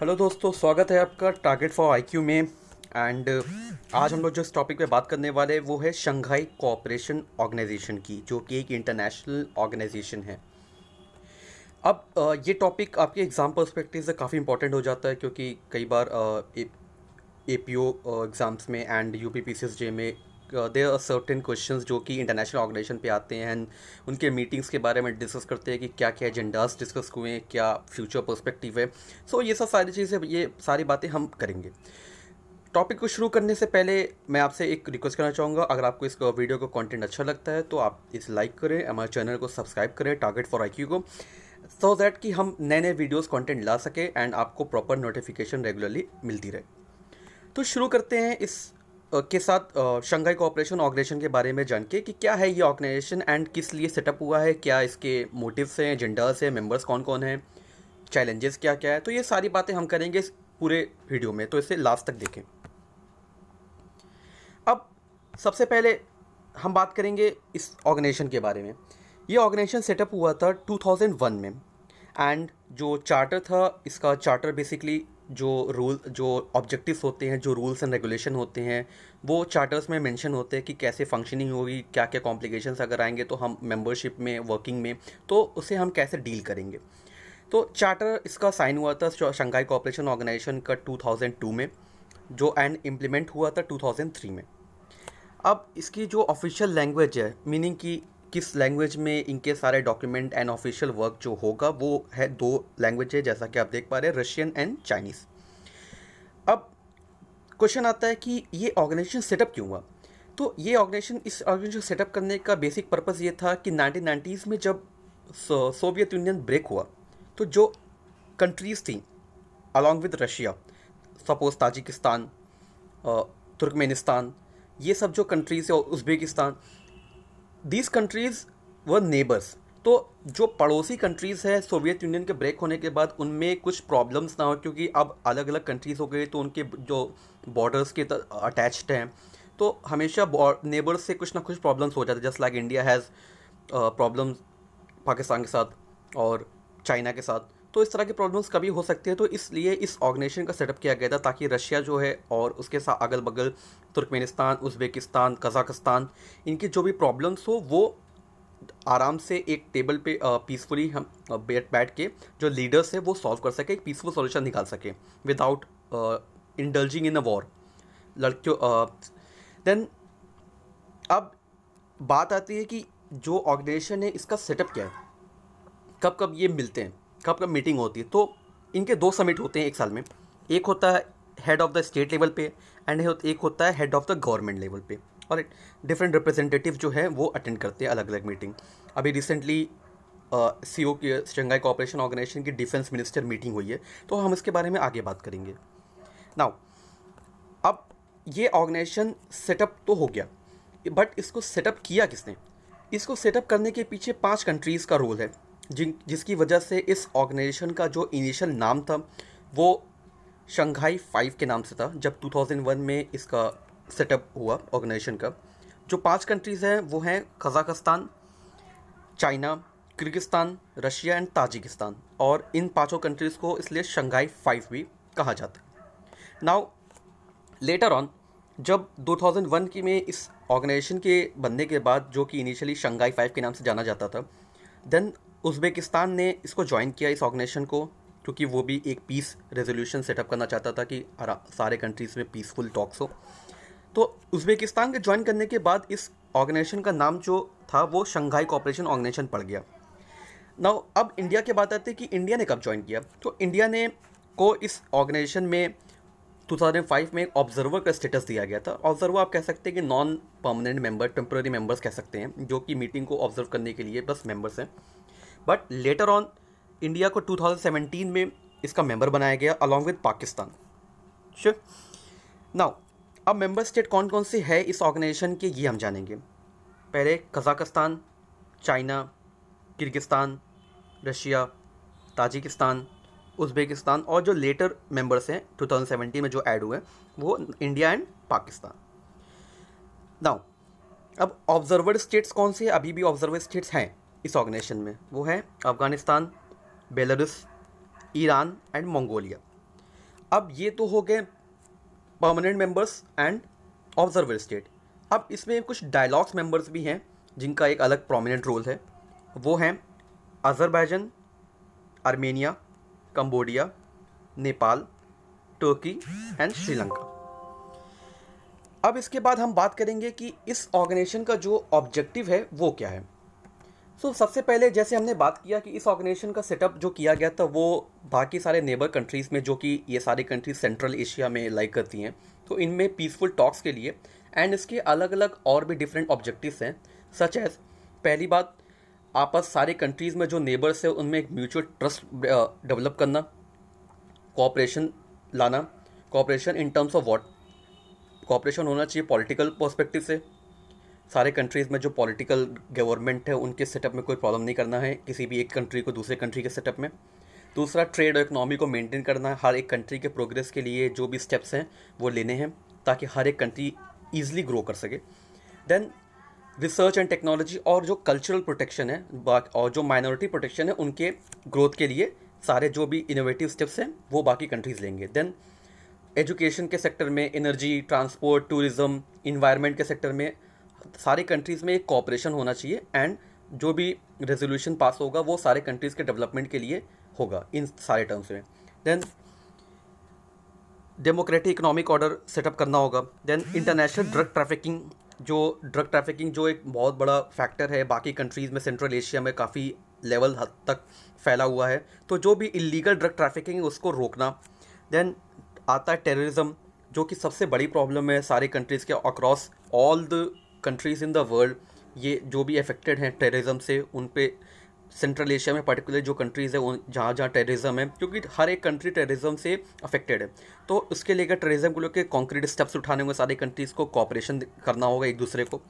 hello दोस्तों स्वागत है आपका टारगेट फॉर आईक्यू में एंड uh, आज हम लोग जिस टॉपिक पे बात करने वाले हैं वो है शंघाई कोऑपरेशन ऑर्गेनाइजेशन की जो कि एक इंटरनेशनल ऑर्गेनाइजेशन है अब uh, ये टॉपिक आपके एग्ज़ाम पर्सपेक्टिव से काफ़ी इंपॉर्टेंट हो जाता है क्योंकि कई बार ए पी ओ एग्ज़ाम्स में and U P P C S J में देर आर सर्टेन क्वेश्चन जो कि इंटरनेशनल ऑर्गेनाइजेशन पे आते हैं उनके मीटिंग्स के बारे में डिस्कस करते हैं कि क्या क्या एजेंडाज डिस्कस हुए हैं क्या फ्यूचर परस्पेक्टिव है सो so, ये सब सारी चीज़ें ये सारी बातें हम करेंगे टॉपिक को शुरू करने से पहले मैं आपसे एक रिक्वेस्ट करना चाहूँगा अगर आपको इस वीडियो का कंटेंट अच्छा लगता है तो आप इस लाइक करें हमारे चैनल को सब्सक्राइब करें टारगेट फॉर आई को सो so दैट कि हम नए नए वीडियोस कंटेंट ला सके एंड आपको प्रॉपर नोटिफिकेशन रेगुलरली मिलती रहे तो शुरू करते हैं इस के साथ शंघाई कोऑपरेशन ऑर्गेनाइजेशन के बारे में जान के कि क्या है ये ऑर्गेनाइजेशन एंड किस लिए सेटअप हुआ है क्या इसके मोटिव्स हैं एजेंडास हैं मेंबर्स कौन कौन हैं चैलेंजेस क्या क्या है तो ये सारी बातें हम करेंगे इस पूरे वीडियो में तो इसे लास्ट तक देखें अब सबसे पहले हम बात करेंगे इस ऑर्गेनाइजेशन के बारे में ये ऑर्गेनाइजेशन सेटअप हुआ था 2001 में एंड जो चार्टर था इसका चार्टर बेसिकली जो रूल जो ऑब्जेक्टिव्स होते हैं जो रूल्स एंड रेगुलेशन होते हैं वो चार्टर्स में मेंशन होते हैं कि कैसे फंक्शनिंग होगी क्या क्या कॉम्प्लिकेशंस अगर आएंगे तो हम मेंबरशिप में वर्किंग में तो उसे हम कैसे डील करेंगे तो चार्टर इसका साइन हुआ था शंघाई कॉपरेशन ऑर्गेनाइजेशन का 2002 में जो एंड इम्प्लीमेंट हुआ था 2003 में अब इसकी जो ऑफिशियल लैंग्वेज है मीनिंग कि किस लैंग्वेज में इनके सारे डॉक्यूमेंट एंड ऑफिशियल वर्क जो होगा वो है दो लैंग्वेज है जैसा कि आप देख पा रहे हैं रशियन एंड चाइनीज़ अब क्वेश्चन आता है कि ये ऑर्गेनाइजेशन सेटअप क्यों हुआ तो ये ऑर्गेनाइजेशन इस ऑर्गेनाइजेशन सेटअप करने का बेसिक पर्पज़ ये था कि नाइनटीन नाइन्टीज़ में जब सोवियत यूनियन ब्रेक हुआ तो जो कंट्रीज़ थी along with Russia suppose Tajikistan Turkmenistan ये सब जो कंट्रीज़ है उज्बेकिस्तान दीज कंट्रीज़ व नेबर्स तो जो पड़ोसी कंट्रीज़ है सोवियत यूनियन के ब्रेक होने के बाद उनमें कुछ प्रॉब्लम्स ना हो क्योंकि अब अलग अलग कंट्रीज़ हो गई तो उनके जो बॉर्डर्स के अटैच्ड हैं तो हमेशा नेबर्स से कुछ ना कुछ प्रॉब्लम्स हो जाते just like India has problems Pakistan के साथ और चाइना के साथ तो इस तरह की प्रॉब्लम्स कभी हो सकती है तो इसलिए इस ऑर्गेनाइजेशन का सेटअप किया गया था ताकि रशिया जो है और उसके साथ अगल बगल तुर्कमेनिस्तान उज़्बेकिस्तान कज़ाकस्तान इनकी जो भी प्रॉब्लम्स हो वो आराम से एक टेबल पे पीसफुली हम बैठ बैठ के जो लीडर्स है वो सॉल्व कर सके एक पीसफुल सॉल्यूशन निकाल सके without indulging in a war लड़कियों देन अब बात आती है कि जो ऑर्गेनाइजेशन है इसका सेटअप क्या है कब कब ये मिलते हैं कब कब मीटिंग होती है तो इनके दो समिट होते हैं एक साल में एक होता है head of the state level पे एंड एक होता है head of the government level पे और डिफरेंट रिप्रेजेंटेटिव जो है वो अटेंड करते हैं अलग अलग मीटिंग अभी रिसेंटली सी ओ की शंघाई कॉपरेशन ऑर्गेनाइजेशन की डिफेंस मिनिस्टर मीटिंग हुई है तो हम इसके बारे में आगे बात करेंगे नाउ अब ये ऑर्गेनाइजेशन सेटअप तो हो गया बट इसको सेटअप किया किसने इसको सेटअप करने के पीछे पांच कंट्रीज़ का रोल है जिन जिसकी वजह से इस ऑर्गेनाइजेशन का जो इनिशियल नाम था वो शंघाई फाइव के नाम से था जब 2001 में इसका सेटअप हुआ ऑर्गेनाइजेशन का जो पांच कंट्रीज़ हैं वो हैं Kazakhstan China Kyrgyzstan Russia and Tajikistan और इन पांचों कंट्रीज़ को इसलिए शंघाई फाइव भी कहा जाता है नाउ लेटर ऑन जब 2001 की में इस ऑर्गेनाइजेशन के बनने के बाद जो कि इनिशियली शंघाई फाइव के नाम से जाना जाता था देन उज़्बेकिस्तान ने इसको ज्वाइन किया इस ऑर्गेनाइजेशन को क्योंकि वो भी एक पीस रेजोल्यूशन सेटअप करना चाहता था कि सारे कंट्रीज़ में पीसफुल टॉक्स हो तो उज़्बेकिस्तान के ज्वाइन करने के बाद इस ऑर्गेनाइजेशन का नाम जो था वो शंघाई कॉपरेशन ऑर्गेनाइजेशन पड़ गया ना अब इंडिया के बात आते हैं कि इंडिया ने कब ज्वाइन किया तो इंडिया ने को इस ऑर्गेनाइजेशन में 2005 में एक ऑब्जर्वर का स्टेटस दिया गया था ऑब्जर्वर आप कह सकते हैं कि non permanent member temporary members कह सकते हैं जो कि मीटिंग को ऑब्जर्व करने के लिए बस मेंबर्स हैं बट लेटर ऑन इंडिया को 2017 में इसका मेंबर बनाया गया along with Pakistan sure now अब मेंबर स्टेट कौन कौन से है इस ऑर्गेनाइजेशन के ये हम जानेंगे पहले Kazakhstan China Kyrgyzstan Russia Tajikistan Uzbekistan और जो लेटर मेंबर्स हैं 2017 में जो ऐड हुए वो इंडिया एंड पाकिस्तान नाउ अब ऑब्जर्वर स्टेट्स कौन से अभी भी ऑब्जर्वर स्टेट्स हैं इस ऑर्गेनाइजेशन में वो है Afghanistan Belarus Iran and Mongolia अब ये तो हो गए permanent members and observer state अब इसमें कुछ डायलॉग्स मेंबर्स भी हैं जिनका एक अलग प्रोमिनेंट रोल है वो हैं Azerbaijan Armenia Cambodia Nepal Turkey and Sri Lanka अब इसके बाद हम बात करेंगे कि इस ऑर्गेनाइजेशन का जो ऑब्जेक्टिव है वो क्या है सो so, सबसे पहले जैसे हमने बात किया कि इस ऑर्गेनाइजेशन का सेटअप जो किया गया था वो बाकी सारे नेबर कंट्रीज़ में जो कि ये सारी कंट्रीज सेंट्रल एशिया में लाइक करती हैं तो इनमें पीसफुल टॉक्स के लिए एंड इसके अलग अलग और भी डिफरेंट ऑब्जेक्टिव हैं सच एज पहली बात आपस सारे कंट्रीज़ में जो नेबर्स हैं उनमें एक म्यूचुअल ट्रस्ट डेवलप करना कॉपरेशन लाना cooperation in terms of what cooperation होना चाहिए पॉलिटिकल पर्सपेक्टिव से सारे कंट्रीज़ में जो पॉलिटिकल गवर्नमेंट है उनके सेटअप में कोई प्रॉब्लम नहीं करना है किसी भी एक कंट्री को दूसरे कंट्री के सेटअप में दूसरा ट्रेड और इकनॉमी को मेंटेन करना है हर एक कंट्री के प्रोग्रेस के लिए जो भी स्टेप्स हैं वो लेने हैं ताकि हर एक कंट्री ईजिली ग्रो कर सके देन रिसर्च एंड टेक्नोलॉजी और जो कल्चरल प्रोटेक्शन है और जो माइनॉरिटी प्रोटेक्शन है उनके ग्रोथ के लिए सारे जो भी इनोवेटिव स्टेप्स हैं वो बाकी कंट्रीज़ लेंगे देन एजुकेशन के सेक्टर में एनर्जी ट्रांसपोर्ट टूरिज़्म इन्वायरमेंट के सेक्टर में सारे कंट्रीज़ में एक कॉपरेशन होना चाहिए एंड जो भी रेजोल्यूशन पास होगा वो सारे कंट्रीज़ के डेवलपमेंट के लिए होगा इन सारे टर्म्स में then democratic economic order setup करना होगा देन इंटरनेशनल ड्रग ट्रैफिकिंग जो ड्रग ट्रैफिकिंग जो एक बहुत बड़ा फैक्टर है बाकी कंट्रीज़ में सेंट्रल एशिया में काफ़ी लेवल हद तक फैला हुआ है तो जो भी इलीगल ड्रग ट्रैफिकिंग है उसको रोकना देन आता है टेररिज्म जो कि सबसे बड़ी प्रॉब्लम है सारे कंट्रीज़ के across all the countries in the world ये जो भी अफेक्टेड हैं टेररिज्म से उन पर सेंट्रल एशिया में पर्टिकुलर जो कंट्रीज़ है जहाँ जहाँ टेररिज्म है क्योंकि हर एक कंट्री टेररिज्म से अफेक्टेड है तो उसके लेकर टेररिज्म को लेकर कॉन्क्रीट स्टेप्स उठाने होंगे सारे कंट्रीज़ को कॉपरेशन करना होगा एक दूसरे को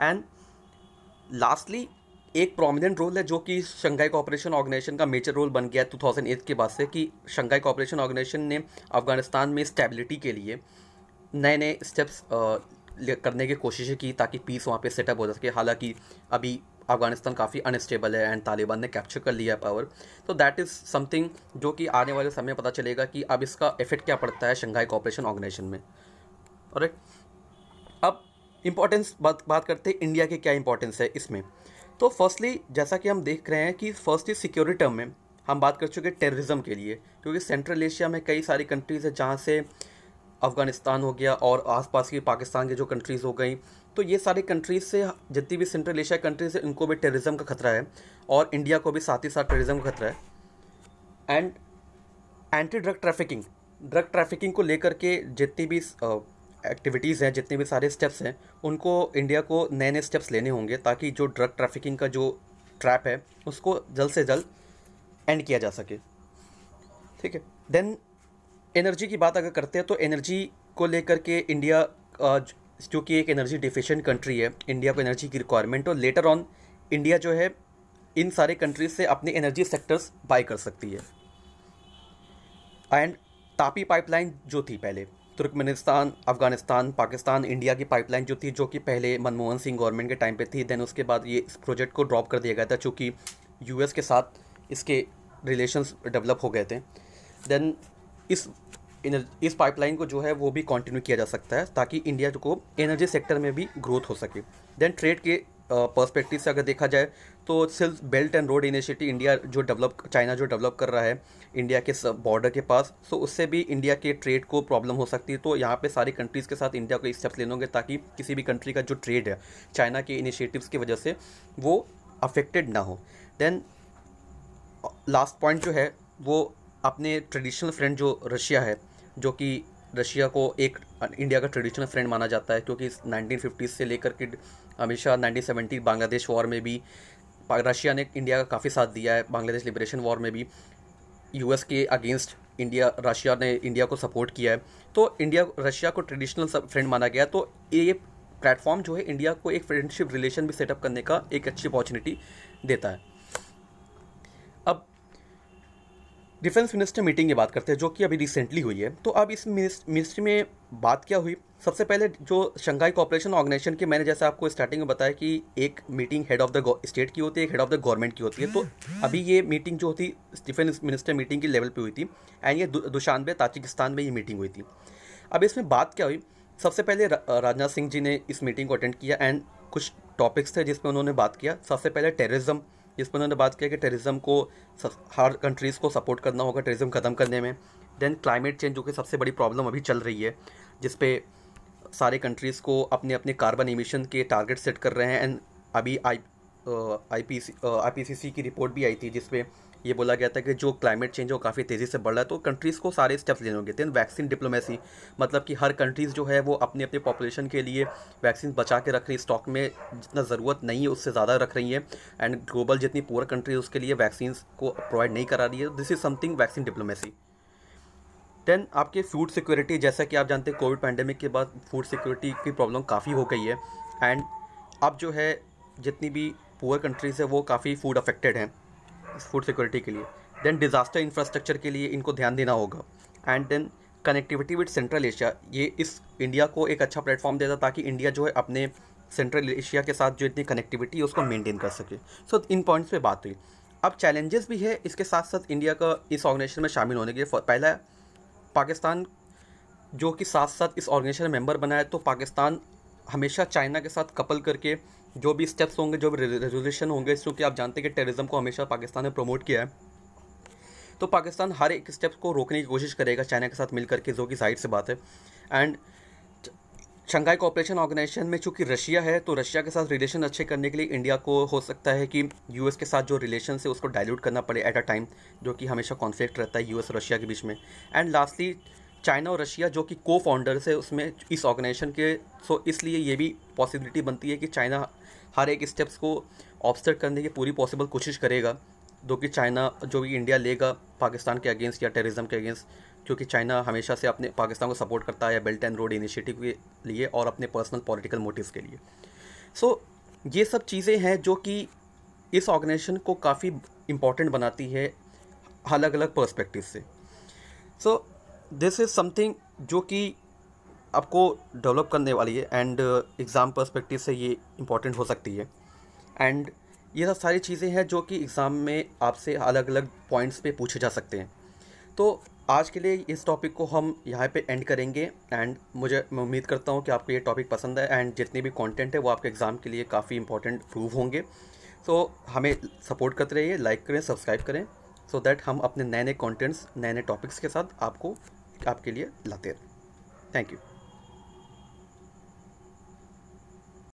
एंड लास्टली एक प्रोमिनेंट रोल है जो कि शंघाई कॉपरेशन ऑर्गेनाइजेशन का मेजर रोल बन गया 2008 के बाद से कि शंघाई कॉपरेशन ऑर्गेनाइजेशन ने अफगानिस्तान में स्टेबिलिटी के लिए नए नए स्टेप्स करने की कोशिशें की ताकि पीस वहाँ पे सेटअप हो सके हालांकि अभी अफगानिस्तान काफ़ी अनस्टेबल है एंड तालिबान ने कैप्चर कर लिया है पावर तो दैट इज़ समथिंग जो कि आने वाले समय पता चलेगा कि अब इसका इफेक्ट क्या पड़ता है शंघाई कॉपरेशन ऑर्गेनाइजेशन में और अब इम्पोर्टेंस बात बात करते हैं इंडिया के क्या इंपॉर्टेंस है इसमें तो फर्स्टली जैसा कि हम देख रहे हैं कि फर्स्ट इज सिक्योरिटी टर्म में हम बात कर चुके हैं टेररिज्म के लिए क्योंकि सेंट्रल एशिया में कई सारी कंट्रीज़ है जहाँ से अफ़गानिस्तान हो गया और आसपास की पाकिस्तान की जो कंट्रीज़ हो गई तो ये सारे कंट्रीज़ से जितनी भी सेंट्रल एशिया कंट्रीज़ है उनको भी टेररिज्म का खतरा है और इंडिया को भी साथ ही साथ टेररिज्म का खतरा है and anti drug trafficking drug trafficking को लेकर के जितनी भी एक्टिविटीज़ हैं जितने भी सारे स्टेप्स हैं उनको इंडिया को नए नए स्टेप्स लेने होंगे ताकि जो ड्रग ट्रैफिकिंग का जो ट्रैप है उसको जल्द से जल्द एंड किया जा सके ठीक है देन एनर्जी की बात अगर करते हैं तो एनर्जी को लेकर के इंडिया जो कि एक एनर्जी डिफिशेंट कंट्री है इंडिया को एनर्जी की रिक्वायरमेंट और लेटर ऑन इंडिया जो है इन सारे कंट्रीज से अपने एनर्जी सेक्टर्स बाय कर सकती है एंड तापी पाइपलाइन जो थी पहले तुर्कमेनिस्तान अफगानिस्तान पाकिस्तान इंडिया की पाइपलाइन जो थी जो कि पहले मनमोहन सिंह गवर्नमेंट के टाइम पे थी देन उसके बाद ये इस प्रोजेक्ट को ड्रॉप कर दिया गया था चूँकि यूएस के साथ इसके रिलेशंस डेवलप हो गए थे देन इस इस पाइपलाइन को जो है वो भी कंटिन्यू किया जा सकता है ताकि इंडिया को एनर्जी सेक्टर में भी ग्रोथ हो सके देन ट्रेड के पर्सपेक्टिव से अगर देखा जाए तो सिर्फ belt and road initiative India जो डेवलप चाइना जो डेवलप कर रहा है इंडिया के बॉर्डर के पास सो तो उससे भी इंडिया के ट्रेड को प्रॉब्लम हो सकती है तो यहाँ पे सारी कंट्रीज़ के साथ इंडिया को स्टेप्स लेने होंगे ताकि किसी भी कंट्री का जो ट्रेड है चाइना के इनिशिएटिव्स की वजह से वो अफेक्टेड ना हो देन लास्ट पॉइंट जो है वो अपने ट्रेडिशनल फ्रेंड जो रशिया है जो कि रशिया को एक इंडिया का ट्रेडिशनल फ्रेंड माना जाता है क्योंकि नाइनटीन से लेकर के हमेशा नाइनटीन बांग्लादेश वॉर में भी रशिया ने इंडिया का काफ़ी साथ दिया है बांग्लादेश लिबरेशन वॉर में भी यूएस के अगेंस्ट इंडिया रशिया ने इंडिया को सपोर्ट किया है तो इंडिया रशिया को ट्रेडिशनल फ्रेंड माना गया तो ये प्लेटफॉर्म जो है इंडिया को एक फ्रेंडशिप रिलेशन भी सेटअप करने का एक अच्छी अपॉर्चुनिटी देता है डिफेंस मिनिस्टर मीटिंग की बात करते हैं जो कि अभी रिसेंटली हुई है तो अब इस मिनिस्ट्री में बात क्या हुई सबसे पहले जो शंघाई कॉपरेशन ऑर्गेनाइजेशन के मैंने जैसे आपको स्टार्टिंग में बताया कि एक meeting head of the state की होती है हेड ऑफ द गवर्नमेंट की होती है तो अभी ये मीटिंग जो होती डिफेंस मिनिस्टर मीटिंग की लेवल पर हुई थी एंड ये दुशानबे ताजिकिस्तान में ये मीटिंग हुई थी अब इसमें बात क्या हुई सबसे पहले राजनाथ सिंह जी ने इस मीटिंग को अटेंड किया एंड कुछ टॉपिक्स थे जिसमें उन्होंने बात किया सबसे पहले टेररिज्म जिस पर उन्होंने बात किया कि टेररिज्म को हर कंट्रीज़ को सपोर्ट करना होगा टेररिज्म ख़त्म करने में देन क्लाइमेट चेंज जो कि सबसे बड़ी प्रॉब्लम अभी चल रही है जिस पे सारे कंट्रीज़ को अपने अपने कार्बन इमिशन के टारगेट सेट कर रहे हैं एंड अभी आई I P C I P C सी की रिपोर्ट भी आई थी जिसपे ये बोला गया था कि जो क्लाइमेट चेंज है वो काफ़ी तेज़ी से बढ़ रहा है तो कंट्रीज़ को सारे स्टेप्स लेने होंगे दैन वैक्सीन डिप्लोमेसी मतलब कि हर कंट्रीज़ जो है वो अपने अपने पॉपुलेशन के लिए वैक्सीन बचा के रख रही है स्टॉक में जितना ज़रूरत नहीं है उससे ज़्यादा रख रही है एंड ग्लोबल जितनी पूरा कंट्री उसके लिए वैक्सीन को प्रोवाइड नहीं करा रही है this is something vaccine diplomacy then आपके फूड सिक्योरिटी जैसा कि आप जानते हैं कोविड पैंडेमिक के बाद फूड सिक्योरिटी की प्रॉब्लम काफ़ी हो गई है एंड अब जो है जितनी भी पुअर कंट्रीज़ है वो काफ़ी फूड अफेक्टेड हैं फूड सिक्योरिटी के लिए देन डिज़ास्टर इंफ्रास्ट्रक्चर के लिए इनको ध्यान देना होगा and then connectivity with central Asia ये इस इंडिया को एक अच्छा प्लेटफॉर्म देता ताकि इंडिया जो है अपने सेंट्रल एशिया के साथ जो इतनी कनेक्टिविटी है उसको मेनटेन कर सके सो so, इन पॉइंट्स पर बात हुई अब चैलेंजेस भी है इसके साथ साथ इंडिया का इस ऑर्गेनाइजेशन में शामिल होने के लिए पहला पाकिस्तान जो कि साथ साथ इस ऑर्गेनाइजेशन में मेम्बर बना है तो पाकिस्तान हमेशा चाइना के साथ कपल करके जो भी स्टेप्स होंगे जो भी रेजोल्यूशन होंगे क्योंकि आप जानते हैं कि टेररिज्म को हमेशा पाकिस्तान ने प्रमोट किया है तो पाकिस्तान हर एक स्टेप को रोकने की कोशिश करेगा चाइना के साथ मिल करके जो कि साइड से बात है एंड शंघाई कोऑपरेशन ऑर्गेनाइजेशन में चूँकि रशिया है तो रशिया के साथ रिलेशन अच्छे करने के लिए इंडिया को हो सकता है कि यूएस के साथ जो रिलेशन है उसको डाइल्यूट करना पड़े एट अ टाइम जो कि हमेशा कॉन्फ्लिक्ट रहता है यूएस और रशिया के बीच में एंड लास्टली चाइना और रशिया जो कि को फाउंडर्स है उसमें इस ऑर्गेनाइजेशन के सो इसलिए ये भी पॉसिबिलिटी बनती है कि चाइना हर एक स्टेप्स को ऑब्सर्व करने की पूरी पॉसिबल कोशिश करेगा जो कि चाइना जो कि इंडिया लेगा पाकिस्तान के अगेंस्ट या टेररिज्म के अगेंस्ट क्योंकि चाइना हमेशा से अपने पाकिस्तान को सपोर्ट करता है बेल्ट एंड रोड इनिशिएटिव के लिए और अपने पर्सनल पॉलिटिकल मोटिव्स के लिए सो so, ये सब चीज़ें हैं जो कि इस ऑर्गेनाइजेशन को काफ़ी इम्पॉर्टेंट बनाती है अलग अलग पर्सपेक्टिव से सो दिस इज़ समथिंग जो कि आपको डेवलप करने वाली है एंड एग्ज़ाम परस्पेक्टिव से ये इम्पोर्टेंट हो सकती है एंड ये सब सारी चीज़ें हैं जो कि एग्ज़ाम में आपसे अलग अलग पॉइंट्स पे पूछे जा सकते हैं तो आज के लिए इस टॉपिक को हम यहाँ पे एंड करेंगे एंड मुझे मैं उम्मीद करता हूँ कि आपको ये टॉपिक पसंद है एंड जितने भी कंटेंट है वो आपके एग्ज़ाम के लिए काफ़ी इंपॉर्टेंट प्रूव होंगे सो so, हमें सपोर्ट करते रहिए लाइक करें सब्सक्राइब करें सो so दैट हम अपने नए नए कॉन्टेंट्स नए नए टॉपिक्स के साथ आपको आपके लिए लाते रहें थैंक यू